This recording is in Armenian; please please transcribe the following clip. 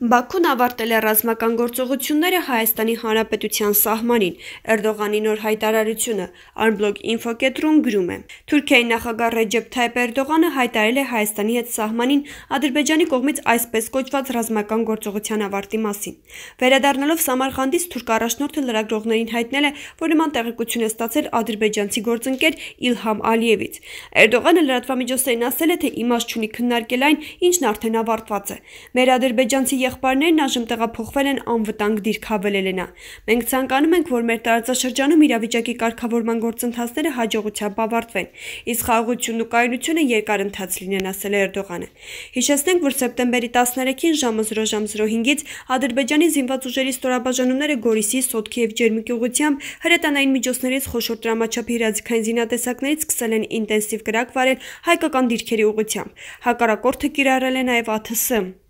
Բաքուն ավարտել է ռազմական գործողությունները Հայաստանի Հանրապետության սահմանին։ Էրդողանի նոր հայտարարությունը Armblog Info-կետրում գրում է. Թուրքիայի նախագահ Ռեջեփ Թայպ Էրդողանը հայտարարել է Հայաստանի հետ սահմանին Ադրբեջանի կողմից այսպես կոչված ռազմական գործողության ավարտի մասին։ Վերադառնալով Սամարխանդից թուրք առաջնորդը լրագրողներին հայտնել է, որ նման տեղեկություն է ստացել ադրբեջանցի գործընկեր Իլհամ Ալիևից։ Էրդողանը լրատվամիջոցներին ասել է, թե իմաստ չունի քննարկել այն, ինչն արդեն ավարտված է։ Մեր ադրբեջանցի եղբայրներն այժմ տեղափոխվել են անվտանգ դիրք հավելել է նա։ Մենք ցանկանում ենք, որ մեր տարածաշրջանում իրավիճակի կարգավորման գործընթացները հաջողությամբ ավարտվեն, իսկ խաղաղությունն ու կայունությունը երկար ընթաց լինեն, ասել է Էրդողանը։ Հիշեցնենք, որ սեպտեմբերի 13-ին ժամը 0:05-ից Ադրբեջանի զինված ուժերի ստորաբաժանումները Գորիսի, Սոտքի եւ Ջերմիկի ուղությամբ հրետանային միջոցներից խոշոր դրամաչափի հրաձգային զինատեսակներից սկսել են ինտենսիվ գրակ վարել հայկական դիրքերի ուղությամբ։ Հակառակորդը կիրառել է նաեւ ԱԹՍ